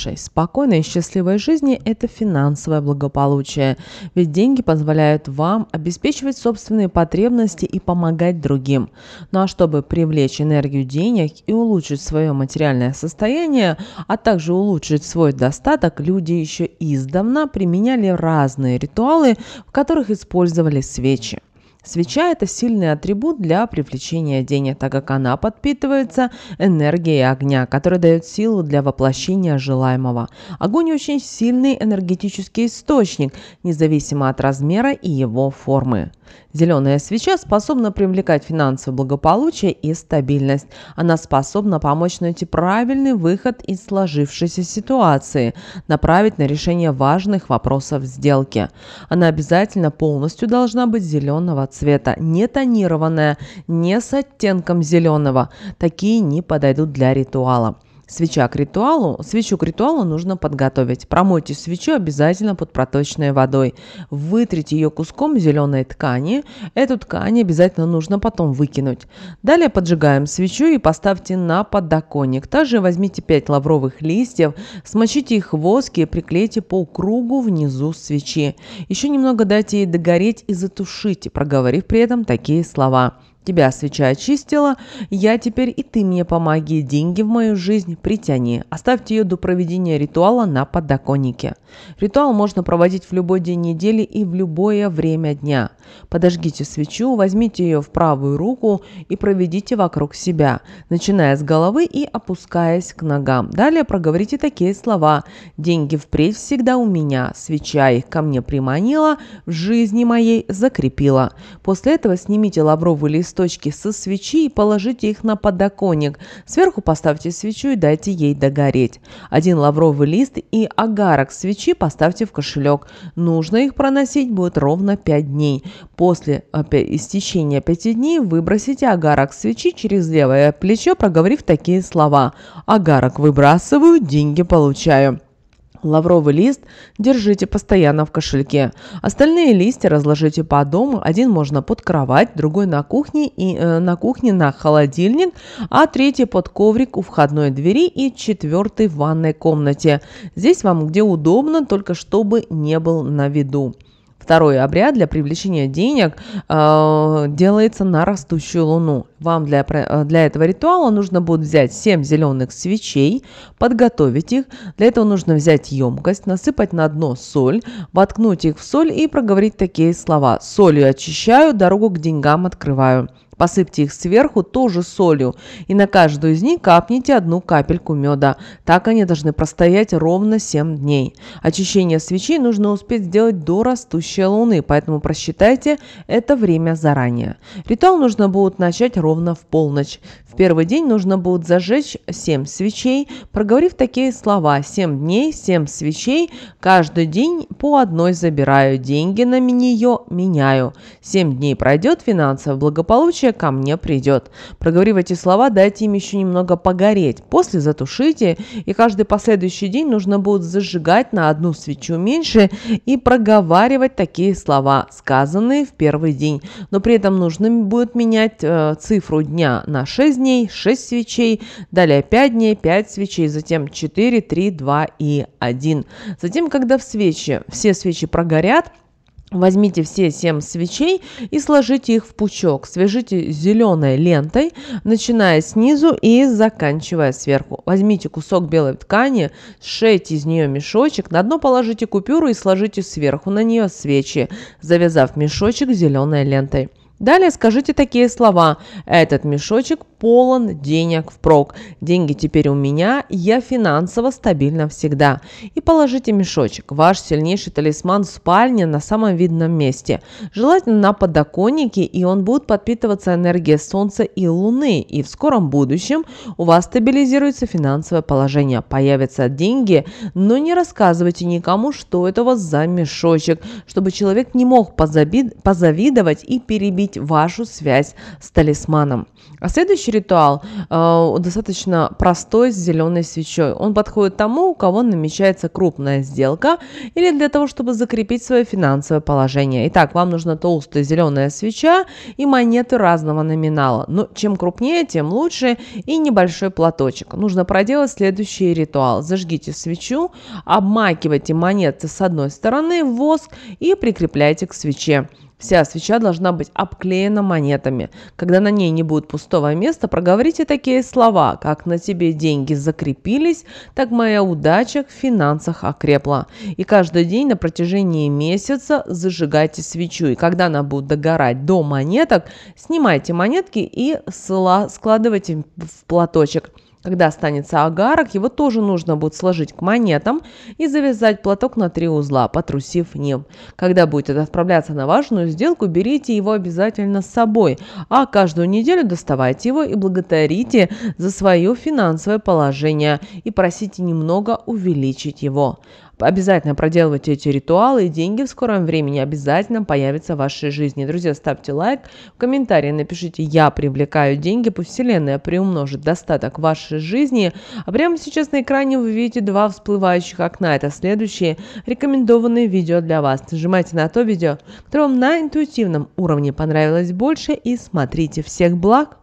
часть спокойной и счастливой жизни – это финансовое благополучие, ведь деньги позволяют вам обеспечивать собственные потребности и помогать другим. Ну а чтобы привлечь энергию денег и улучшить свое материальное состояние, а также улучшить свой достаток, люди еще издавна применяли разные ритуалы, в которых использовали свечи. Свеча – это сильный атрибут для привлечения денег, так как она подпитывается энергией огня, которая дает силу для воплощения желаемого. Огонь – очень сильный энергетический источник, независимо от размера и его формы. Зеленая свеча способна привлекать финансовое благополучие и стабильность. Она способна помочь найти правильный выход из сложившейся ситуации, направить на решение важных вопросов сделки. Она обязательно полностью должна быть зеленого цвета, не тонированная, не с оттенком зеленого. Такие не подойдут для ритуала свеча к ритуалу. Свечу к ритуалу нужно подготовить. Промойте свечу обязательно под проточной водой. Вытрите ее куском зеленой ткани. Эту ткань обязательно нужно потом выкинуть. Далее поджигаем свечу и поставьте на подоконник. Также возьмите 5 лавровых листьев, смочите их в и приклейте по кругу внизу свечи. Еще немного дайте ей догореть и затушите, проговорив при этом такие слова. Тебя свеча очистила, я теперь и ты мне помоги, деньги в мою жизнь притяни. Оставьте ее до проведения ритуала на подоконнике. Ритуал можно проводить в любой день недели и в любое время дня. Подожгите свечу, возьмите ее в правую руку и проведите вокруг себя, начиная с головы и опускаясь к ногам. Далее проговорите такие слова. «Деньги впредь всегда у меня, свеча их ко мне приманила, в жизни моей закрепила». После этого снимите лавровый лист листочки со свечи и положите их на подоконник. Сверху поставьте свечу и дайте ей догореть. Один лавровый лист и агарок свечи поставьте в кошелек. Нужно их проносить будет ровно 5 дней. После истечения 5 дней выбросите агарок свечи через левое плечо, проговорив такие слова. Агарок выбрасываю, деньги получаю. Лавровый лист держите постоянно в кошельке. Остальные листья разложите по дому. Один можно под кровать, другой на кухне и э, на кухне на холодильник, а третий под коврик у входной двери и четвертый в ванной комнате. Здесь вам где удобно, только чтобы не был на виду. Второй обряд для привлечения денег э, делается на растущую луну. Вам для, э, для этого ритуала нужно будет взять 7 зеленых свечей, подготовить их. Для этого нужно взять емкость, насыпать на дно соль, воткнуть их в соль и проговорить такие слова. Солью очищаю, дорогу к деньгам открываю. Посыпьте их сверху тоже солью и на каждую из них капните одну капельку меда. Так они должны простоять ровно 7 дней. Очищение свечи нужно успеть сделать до растущей луны, поэтому просчитайте это время заранее. Ритуал нужно будет начать ровно в полночь. В первый день нужно будет зажечь 7 свечей, проговорив такие слова «7 дней, 7 свечей, каждый день по одной забираю, деньги на нее меняю». 7 дней пройдет, финансовое благополучие величие ко мне придет. Проговорив эти слова, дайте им еще немного погореть. После затушите, и каждый последующий день нужно будет зажигать на одну свечу меньше и проговаривать такие слова, сказанные в первый день. Но при этом нужно будет менять э, цифру дня на 6 дней, 6 свечей, далее 5 дней, 5 свечей, затем 4, 3, 2 и 1. Затем, когда в свечи, все свечи прогорят, Возьмите все 7 свечей и сложите их в пучок. Свяжите зеленой лентой, начиная снизу и заканчивая сверху. Возьмите кусок белой ткани, сшейте из нее мешочек, на дно положите купюру и сложите сверху на нее свечи, завязав мешочек зеленой лентой. Далее скажите такие слова. Этот мешочек полон денег впрок. Деньги теперь у меня, я финансово стабильна всегда. И положите мешочек. Ваш сильнейший талисман в спальне на самом видном месте. Желательно на подоконнике, и он будет подпитываться энергией солнца и луны. И в скором будущем у вас стабилизируется финансовое положение. Появятся деньги, но не рассказывайте никому, что это у вас за мешочек, чтобы человек не мог позавидовать и перебить сохранить вашу связь с талисманом. А следующий ритуал э, достаточно простой, с зеленой свечой. Он подходит тому, у кого намечается крупная сделка или для того, чтобы закрепить свое финансовое положение. Итак, вам нужна толстая зеленая свеча и монеты разного номинала. Но чем крупнее, тем лучше и небольшой платочек. Нужно проделать следующий ритуал. Зажгите свечу, обмакивайте монеты с одной стороны в воск и прикрепляйте к свече. Вся свеча должна быть обклеена монетами. Когда на ней не будет пустого места, проговорите такие слова, как «на тебе деньги закрепились», так моя удача в финансах окрепла. И каждый день на протяжении месяца зажигайте свечу, и когда она будет догорать до монеток, снимайте монетки и складывайте в платочек. Когда останется агарок, его тоже нужно будет сложить к монетам и завязать платок на три узла, потрусив ним. Когда будете отправляться на важную сделку, берите его обязательно с собой, а каждую неделю доставайте его и благодарите за свое финансовое положение и просите немного увеличить его обязательно проделывайте эти ритуалы, и деньги в скором времени обязательно появятся в вашей жизни. Друзья, ставьте лайк, в комментарии напишите «Я привлекаю деньги», пусть Вселенная приумножит достаток в вашей жизни. А прямо сейчас на экране вы видите два всплывающих окна. Это следующие рекомендованные видео для вас. Нажимайте на то видео, которое вам на интуитивном уровне понравилось больше и смотрите. Всех благ!